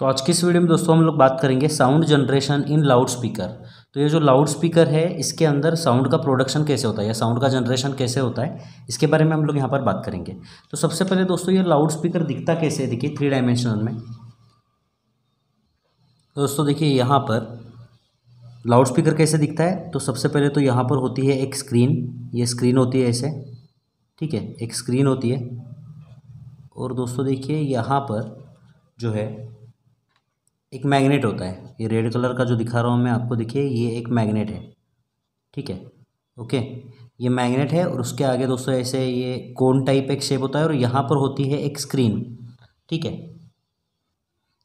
तो आज की इस वीडियो में दोस्तों हम लोग बात करेंगे sound generation in loud speaker तो ये जो लाउड स्पीकर है इसके अंदर साउंड का प्रोडक्शन कैसे होता है या साउंड का जनरेशन कैसे होता है इसके बारे में हम लोग यहाँ पर बात करेंगे तो सबसे पहले दोस्तों ये लाउड स्पीकर दिखता कैसे है देखिए थ्री डायमेंशनल में दोस्तों देखिए यहाँ पर लाउड स्पीकर कैसे दिखता है तो सबसे पहले तो यहाँ पर होती है एक स्क्रीन ये स्क्रीन होती है ऐसे ठीक है एक स्क्रीन होती है और दोस्तों देखिए यहाँ पर जो है एक मैग्नेट होता है ये रेड कलर का जो दिखा रहा हूँ मैं आपको देखिए ये एक मैग्नेट है ठीक है ओके ये मैग्नेट है और उसके आगे दोस्तों ऐसे ये कोन टाइप एक शेप होता है और यहाँ पर होती है एक स्क्रीन ठीक है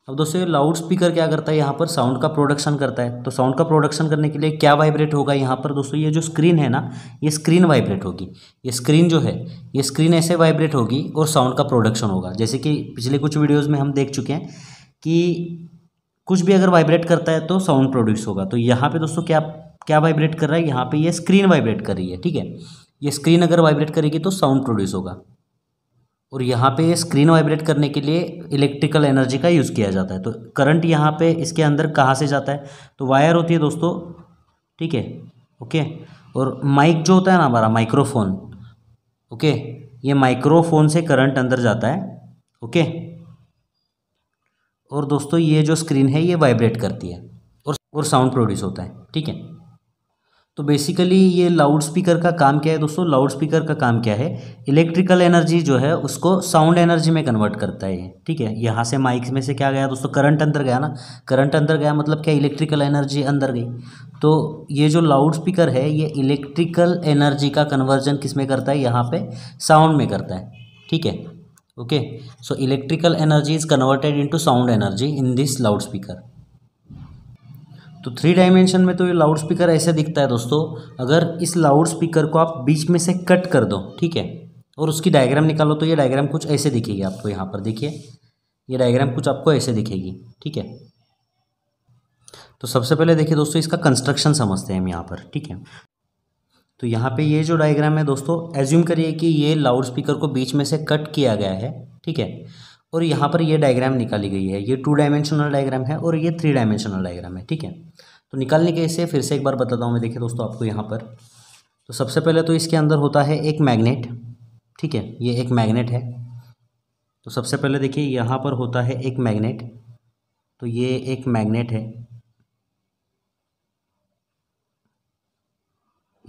अब दोस्तों ये लाउड स्पीकर क्या करता है यहाँ पर साउंड का प्रोडक्शन करता है तो साउंड का प्रोडक्शन करने के लिए क्या वाइब्रेट होगा यहाँ पर दोस्तों ये जो स्क्रीन है ना ये स्क्रीन वाइब्रेट होगी ये स्क्रीन जो है ये स्क्रीन ऐसे वाइब्रेट होगी और साउंड का प्रोडक्शन होगा जैसे कि पिछले कुछ वीडियोज़ में हम देख चुके हैं कि कुछ भी अगर वाइब्रेट करता है तो साउंड प्रोड्यूस होगा तो यहाँ पे दोस्तों क्या क्या वाइब्रेट कर रहा है यहाँ पे ये स्क्रीन वाइब्रेट कर रही है ठीक है ये स्क्रीन अगर वाइब्रेट करेगी तो साउंड प्रोड्यूस होगा और यहाँ पे ये स्क्रीन वाइब्रेट करने के लिए इलेक्ट्रिकल एनर्जी का यूज़ किया जाता है तो करंट यहाँ पे इसके अंदर कहाँ से जाता है तो वायर होती है दोस्तों ठीक है ओके और माइक जो होता है ना हमारा माइक्रोफोन ओके ये माइक्रोफोन से करंट अंदर जाता है ओके और दोस्तों ये जो स्क्रीन है ये वाइब्रेट करती है और और साउंड प्रोड्यूस होता है ठीक है तो बेसिकली ये लाउड स्पीकर का काम क्या है दोस्तों लाउड स्पीकर का काम क्या है इलेक्ट्रिकल एनर्जी जो है उसको साउंड एनर्जी में कन्वर्ट करता है ठीक है यहाँ से माइक में से क्या गया दोस्तों करंट अंदर गया ना करंट अंदर गया मतलब क्या इलेक्ट्रिकल एनर्जी अंदर गई तो ये जो लाउड स्पीकर है ये इलेक्ट्रिकल एनर्जी का कन्वर्जन किस में करता है यहाँ पर साउंड में करता है ठीक है okay so electrical energy is converted into sound energy in this loud speaker तो थ्री डायमेंशन में तो ये लाउड स्पीकर ऐसे दिखता है दोस्तों अगर इस लाउड स्पीकर को आप बीच में से कट कर दो ठीक है और उसकी डायग्राम निकालो तो ये डायग्राम कुछ ऐसे दिखेगी आपको यहाँ पर देखिए ये डायग्राम कुछ आपको ऐसे दिखेगी ठीक है तो सबसे पहले देखिए दोस्तों इसका कंस्ट्रक्शन समझते हैं हम यहाँ पर ठीक है तो यहाँ पे ये जो डायग्राम है दोस्तों एज्यूम करिए कि ये लाउड स्पीकर को बीच में से कट किया गया है ठीक है और यहाँ पर ये डायग्राम निकाली गई है ये टू डायमेंशनल डायग्राम है और ये थ्री डायमेंशनल डायग्राम है ठीक है तो निकालने के इसे फिर से एक बार बताता हूँ मैं देखिए दोस्तों आपको यहाँ पर तो सबसे पहले तो इसके अंदर होता है एक मैग्नेट ठीक है ये एक मैग्नेट है तो सबसे पहले देखिए यहाँ पर होता है एक मैग्नेट तो ये एक मैग्नेट है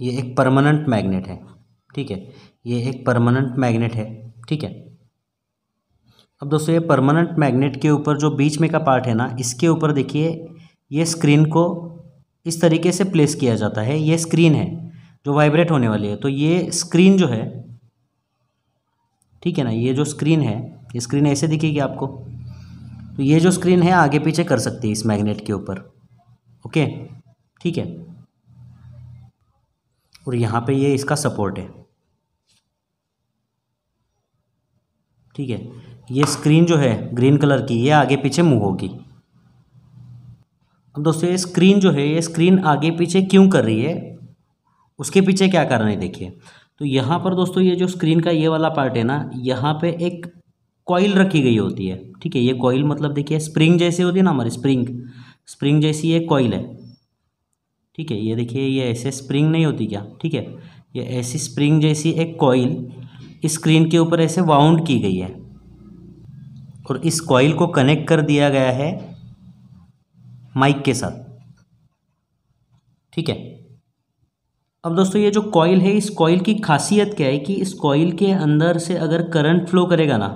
ये एक परमानेंट मैग्नेट है ठीक है ये एक परमानेंट मैग्नेट है ठीक है अब दोस्तों ये परमानेंट मैग्नेट के ऊपर जो बीच में का पार्ट है ना इसके ऊपर देखिए ये स्क्रीन को इस तरीके से प्लेस किया जाता है ये स्क्रीन है जो वाइब्रेट होने वाली है तो ये स्क्रीन जो है ठीक है ना ये जो स्क्रीन है ये स्क्रीन ऐसे दिखेगी आपको तो ये जो स्क्रीन है आगे पीछे कर सकती है इस मैग्नेट के ऊपर ओके ठीक है और यहाँ पे ये इसका सपोर्ट है ठीक है ये स्क्रीन जो है ग्रीन कलर की ये आगे पीछे मूव होगी अब दोस्तों ये स्क्रीन जो है ये स्क्रीन आगे पीछे क्यों कर रही है उसके पीछे क्या कारण है देखिए तो यहाँ पर दोस्तों ये जो स्क्रीन का ये वाला पार्ट है ना यहाँ पे एक कॉइल रखी गई होती है ठीक है ये कॉइल मतलब देखिए स्प्रिंग जैसी होती है ना हमारी स्प्रिंग स्प्रिंग जैसी ये कॉइल है ठीक है ये देखिए ये ऐसे स्प्रिंग नहीं होती क्या ठीक है ये ऐसी स्प्रिंग जैसी एक कॉइल स्क्रीन के ऊपर ऐसे वाउंड की गई है और इस कॉइल को कनेक्ट कर दिया गया है माइक के साथ ठीक है अब दोस्तों ये जो कॉइल है इस कॉइल की खासियत क्या है कि इस कॉइल के अंदर से अगर करंट फ्लो करेगा ना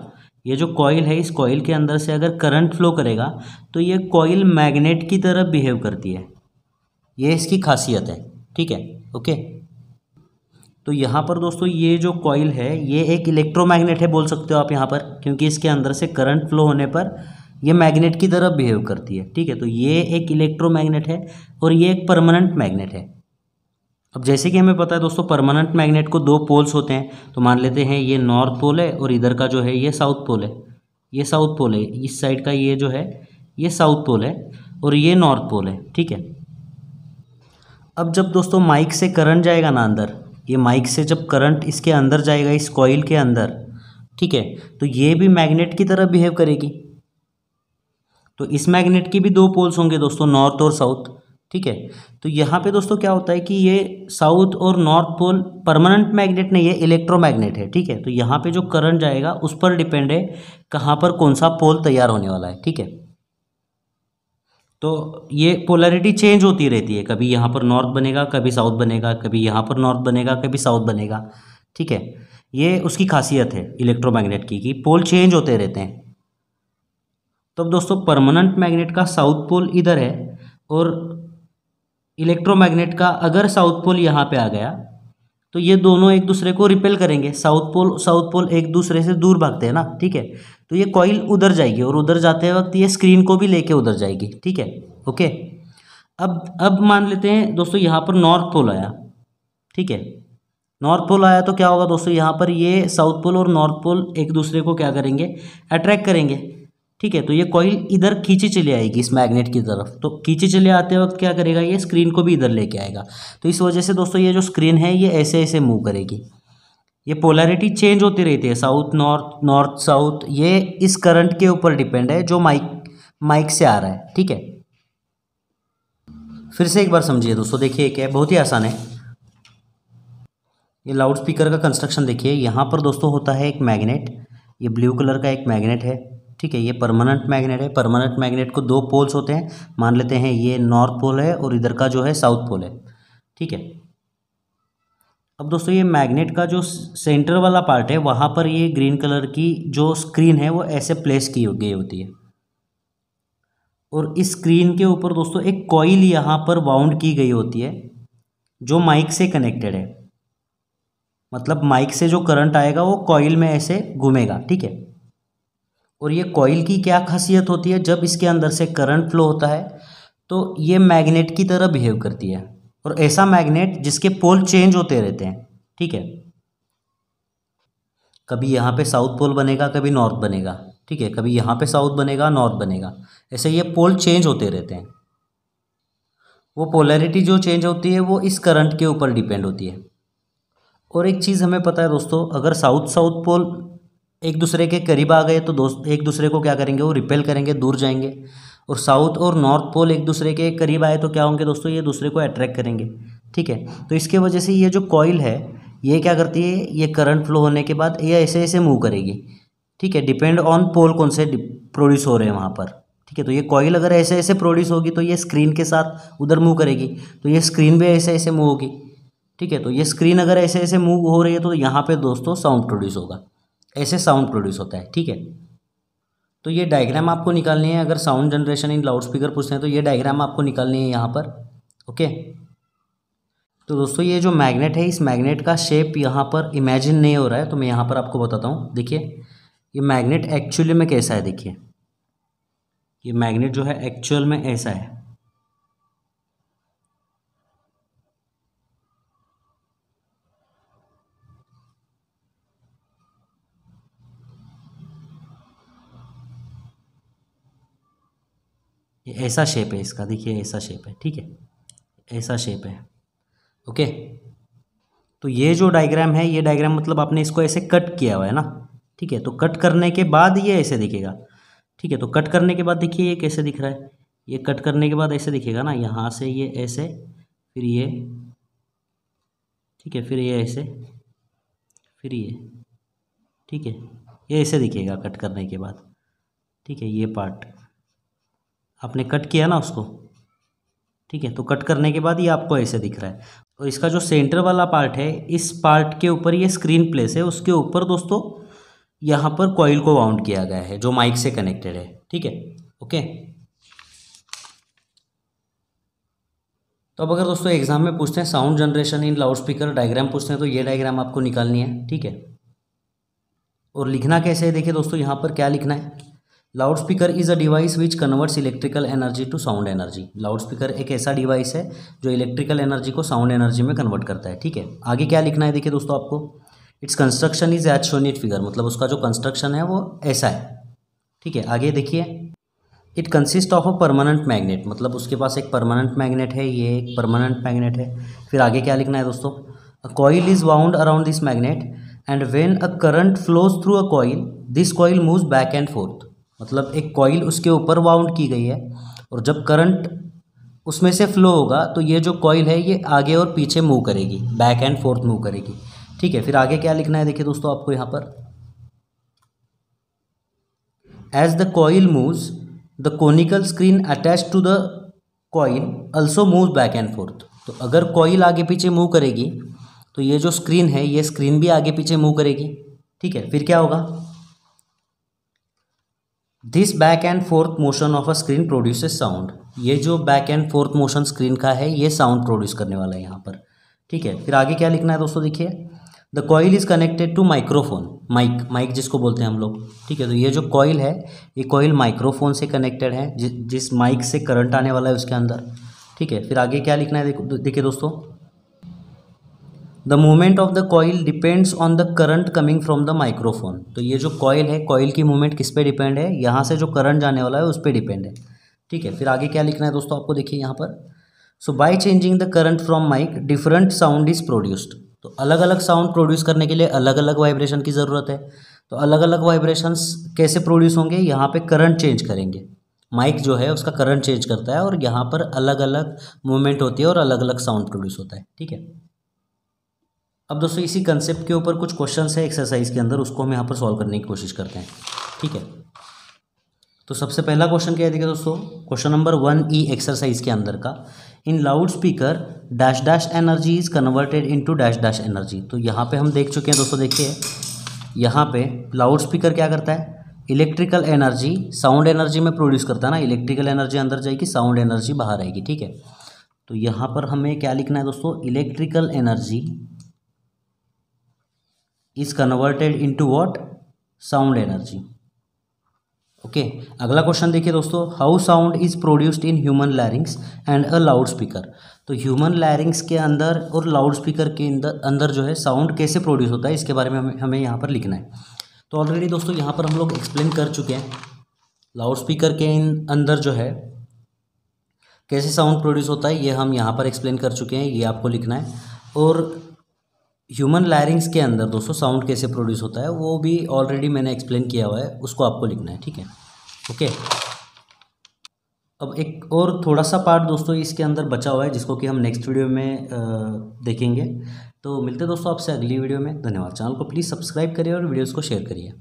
ये जो कॉइल है इस कॉइल के अंदर से अगर करंट फ्लो करेगा तो ये कॉइल मैग्नेट की तरह बिहेव करती है ये इसकी खासियत है ठीक है ओके तो यहाँ पर दोस्तों ये जो कॉइल है ये एक इलेक्ट्रोमैग्नेट है बोल सकते हो आप यहाँ पर क्योंकि इसके अंदर से करंट फ्लो होने पर ये मैग्नेट की तरह बिहेव करती है ठीक है तो ये एक इलेक्ट्रोमैग्नेट है और ये एक परमानेंट मैग्नेट है अब जैसे कि हमें पता है दोस्तों परमानेंट मैग्नेट को दो पोल्स होते हैं तो मान लेते हैं ये नॉर्थ पोल है और इधर का जो है ये साउथ पोल है ये साउथ पोल है इस साइड का ये जो है ये साउथ पोल है और ये नॉर्थ पोल है ठीक है अब जब दोस्तों माइक से करंट जाएगा ना अंदर ये माइक से जब करंट इसके अंदर जाएगा इस कॉइल के अंदर ठीक है तो ये भी मैग्नेट की तरह बिहेव करेगी तो इस मैग्नेट की भी दो पोल्स होंगे दोस्तों नॉर्थ और साउथ ठीक है तो यहाँ पे दोस्तों क्या होता है कि ये साउथ और नॉर्थ पोल परमानेंट मैग्नेट नहीं है इलेक्ट्रोमैग्नेट है ठीक है तो यहाँ पे जो करंट जाएगा उस पर डिपेंड है कहाँ पर कौन सा पोल तैयार होने वाला है ठीक है तो ये पोलैरिटी चेंज होती रहती है कभी यहाँ पर नॉर्थ बनेगा कभी साउथ बनेगा कभी यहाँ पर नॉर्थ बनेगा कभी साउथ बनेगा ठीक है ये उसकी खासियत है इलेक्ट्रोमैग्नेट की कि पोल चेंज होते रहते हैं तो अब दोस्तों परमानेंट मैग्नेट का साउथ पोल इधर है और इलेक्ट्रोमैग्नेट का अगर साउथ पोल यहाँ पे आ गया तो ये दोनों एक दूसरे को रिपेल करेंगे साउथ पोल साउथ पोल एक दूसरे से दूर भागते हैं ना ठीक है तो ये कॉइल उधर जाएगी और उधर जाते वक्त ये स्क्रीन को भी लेके उधर जाएगी ठीक है ओके अब अब मान लेते हैं दोस्तों यहाँ पर नॉर्थ पोल आया ठीक है नॉर्थ पोल आया तो क्या होगा दोस्तों यहाँ पर ये साउथ पोल और नॉर्थ पोल एक दूसरे को क्या करेंगे अट्रैक्ट करेंगे ठीक है तो ये कॉइल इधर खींची चली आएगी इस मैग्नेट की तरफ तो खींचे चले आते वक्त क्या करेगा ये स्क्रीन को भी इधर लेके आएगा तो इस वजह से दोस्तों ये जो स्क्रीन है ये ऐसे ऐसे मूव करेगी ये पोलैरिटी चेंज होती रहती है साउथ नॉर्थ नॉर्थ साउथ ये इस करंट के ऊपर डिपेंड है जो माइक माइक से आ रहा है ठीक है फिर से एक बार समझिए दोस्तों देखिए क्या है बहुत ही आसान है ये लाउड स्पीकर का कंस्ट्रक्शन देखिए यहाँ पर दोस्तों होता है एक मैग्नेट ये ब्लू कलर का एक मैग्नेट है ठीक है ये परमानेंट मैग्नेट है परमानेंट मैग्नेट को दो पोल्स होते हैं मान लेते हैं ये नॉर्थ पोल है और इधर का जो है साउथ पोल है ठीक है अब दोस्तों ये मैग्नेट का जो सेंटर वाला पार्ट है वहाँ पर ये ग्रीन कलर की जो स्क्रीन है वो ऐसे प्लेस की गई होती है और इस स्क्रीन के ऊपर दोस्तों एक कॉइल यहाँ पर बाउंड की गई होती है जो माइक से कनेक्टेड है मतलब माइक से जो करंट आएगा वो कॉइल में ऐसे घूमेगा ठीक है और ये कॉइल की क्या खासियत होती है जब इसके अंदर से करंट फ्लो होता है तो ये मैग्नेट की तरह बिहेव करती है और ऐसा मैग्नेट जिसके पोल चेंज होते रहते हैं ठीक है कभी यहाँ पे साउथ पोल बनेगा कभी नॉर्थ बनेगा ठीक है कभी यहाँ पे साउथ बनेगा नॉर्थ बनेगा ऐसे ये पोल चेंज होते रहते हैं वो पोलैरिटी जो चेंज होती है वो इस करंट के ऊपर डिपेंड होती है और एक चीज़ हमें पता है दोस्तों अगर साउथ साउथ पोल एक दूसरे के करीब आ गए तो दोस्त एक दूसरे को क्या करेंगे वो रिपेल करेंगे दूर जाएंगे और साउथ और नॉर्थ पोल एक दूसरे के करीब आए तो क्या होंगे दोस्तों ये दूसरे को अट्रैक्ट करेंगे ठीक है तो इसके वजह से ये जो कॉयल है ये क्या करती है ये करंट फ्लो होने के बाद ये ऐसे ऐसे मूव करेगी ठीक है डिपेंड ऑन पोल कौन से प्रोड्यूस हो रहे हैं वहाँ पर ठीक है तो ये कॉयल अगर ऐसे ऐसे प्रोड्यूस होगी तो ये स्क्रीन के साथ उधर मूव करेगी तो ये स्क्रीन भी ऐसे ऐसे मूव होगी ठीक है तो ये स्क्रीन अगर ऐसे ऐसे मूव हो रही है तो यहाँ पर दोस्तों साउंड प्रोड्यूस होगा ऐसे साउंड प्रोड्यूस होता है ठीक है तो ये डायग्राम आपको निकालनी है अगर sound generation in loud speaker पूछते हैं तो ये डायग्राम आपको निकालनी है यहाँ पर ओके तो दोस्तों ये जो मैग्नेट है इस मैग्नेट का शेप यहाँ पर इमेजिन नहीं हो रहा है तो मैं यहाँ पर आपको बताता हूँ देखिए ये मैग्नेट एक्चुअली में कैसा है देखिए ये मैग्नेट जो है एक्चुअल में ऐसा है ये ऐसा शेप है इसका देखिए ऐसा शेप है ठीक है ऐसा शेप है ओके तो ये जो डायग्राम है ये डायग्राम मतलब आपने इसको ऐसे कट किया हुआ है ना ठीक है तो कट करने के बाद ये ऐसे दिखेगा ठीक है तो कट करने के बाद देखिए ये कैसे दिख रहा है ये कट करने के बाद ऐसे दिखेगा ना यहाँ से ये ऐसे फिर ये ठीक है फिर ये ऐसे फिर ये ठीक है ये ऐसे दिखेगा कट करने के बाद ठीक है ये पार्ट आपने कट किया ना उसको ठीक है तो कट करने के बाद ये आपको ऐसे दिख रहा है और इसका जो सेंटर वाला पार्ट है इस पार्ट के ऊपर ये स्क्रीन प्लेस है उसके ऊपर दोस्तों यहाँ पर कॉइल को वाउंड किया गया है जो माइक से कनेक्टेड है ठीक है ओके तो अब अगर दोस्तों एग्जाम में पूछते हैं sound generation in loud speaker diagram पूछते हैं तो ये डायग्राम आपको निकालनी है ठीक है और लिखना कैसे है देखिए दोस्तों यहाँ पर क्या लिखना है loud speaker is a device which converts electrical energy to sound energy loud speaker एक ऐसा डिवाइस है जो इलेक्ट्रिकल एनर्जी को साउंड एनर्जी में कन्वर्ट करता है ठीक है आगे क्या लिखना है देखिए दोस्तों आपको its construction is as shown it figure मतलब उसका जो कंस्ट्रक्शन है वो ऐसा है ठीक है आगे देखिए it consist of a permanent magnet मतलब उसके पास एक परमानेंट मैग्नेट है ये एक परमानेंट मैग्नेट है फिर आगे क्या लिखना है दोस्तों a coil is wound around this magnet and when a current flows through a coil this coil move back and forth मतलब एक कॉइल उसके ऊपर वाउंड की गई है और जब करंट उसमें से फ्लो होगा तो ये जो कॉइल है ये आगे और पीछे मूव करेगी बैक एंड फोर्थ मूव करेगी ठीक है फिर आगे क्या लिखना है देखिए दोस्तों आपको यहाँ पर as the coil moves the conical screen attach to the coil also move back and forth तो अगर कॉइल आगे पीछे मूव करेगी तो ये जो स्क्रीन है ये स्क्रीन भी आगे पीछे मूव करेगी ठीक है फिर क्या होगा this back and forth motion of a screen produce sound ये जो back and forth motion screen का है ये साउंड प्रोड्यूस करने वाला है यहाँ पर ठीक है फिर आगे क्या लिखना है दोस्तों देखिए the coil is connected to microphone mic mic जिसको बोलते हैं हम लोग ठीक है तो ये जो कॉइल है ये कॉइल माइक्रोफोन से कनेक्टेड है जि, जिस माइक से करंट आने वाला है उसके अंदर ठीक है फिर आगे क्या लिखना है देखिए दोस्तों the movement of the coil depends on the current coming from the microphone तो ये जो कॉयल है कॉइल की मूवमेंट किस पे डिपेंड है यहाँ से जो करंट जाने वाला है उस पर डिपेंड है ठीक है फिर आगे क्या लिखना है दोस्तों आपको देखिए यहाँ पर so by changing the current from mic different sound is produced तो अलग अलग साउंड प्रोड्यूस करने के लिए अलग अलग वाइब्रेशन की ज़रूरत है तो अलग अलग वाइब्रेशंस कैसे प्रोड्यूस होंगे यहाँ पे करंट चेंज करेंगे माइक जो है उसका करंट चेंज करता है और यहाँ पर अलग अलग मूवमेंट होती है और अलग अलग साउंड प्रोड्यूस होता है ठीक है अब दोस्तों इसी कंसेप्ट के ऊपर कुछ क्वेश्चन है एक्सरसाइज के अंदर उसको हम यहाँ पर सॉल्व करने की कोशिश करते हैं ठीक है तो सबसे पहला क्वेश्चन क्या देखिए दोस्तों question number one E exercise के अंदर का in loud loudspeaker dash dash energy is converted into dash dash energy तो यहाँ पे हम देख चुके हैं दोस्तों देखिए यहाँ पे लाउड स्पीकर क्या करता है इलेक्ट्रिकल एनर्जी साउंड एनर्जी में प्रोड्यूस करता है ना इलेक्ट्रिकल एनर्जी अंदर जाएगी साउंड एनर्जी बाहर आएगी ठीक है तो यहाँ पर हमें क्या लिखना है दोस्तों electrical energy is converted into what sound energy okay अगला क्वेश्चन देखिए दोस्तों how sound is produced in human larynx and a loud speaker तो ह्यूमन लैरिंग्स के अंदर और लाउड स्पीकर के अंदर जो है साउंड कैसे प्रोड्यूस होता है इसके बारे में हमें हमें यहाँ पर लिखना है तो ऑलरेडी दोस्तों यहाँ पर हम लोग एक्सप्लेन कर चुके हैं लाउड स्पीकर के इन अंदर जो है कैसे साउंड प्रोड्यूस होता है ये हम यहाँ पर एक्सप्लेन कर चुके हैं ये आपको लिखना है और ह्यूमन लायरिंग्स के अंदर दोस्तों साउंड कैसे प्रोड्यूस होता है वो भी ऑलरेडी मैंने एक्सप्लेन किया हुआ है उसको आपको लिखना है ठीक है ओके अब एक और थोड़ा सा पार्ट दोस्तों इसके अंदर बचा हुआ है जिसको कि हम नेक्स्ट वीडियो में देखेंगे तो मिलते दोस्तों आपसे अगली वीडियो में धन्यवाद चैनल को प्लीज़ सब्सक्राइब करिए और वीडियोज़ को शेयर करिए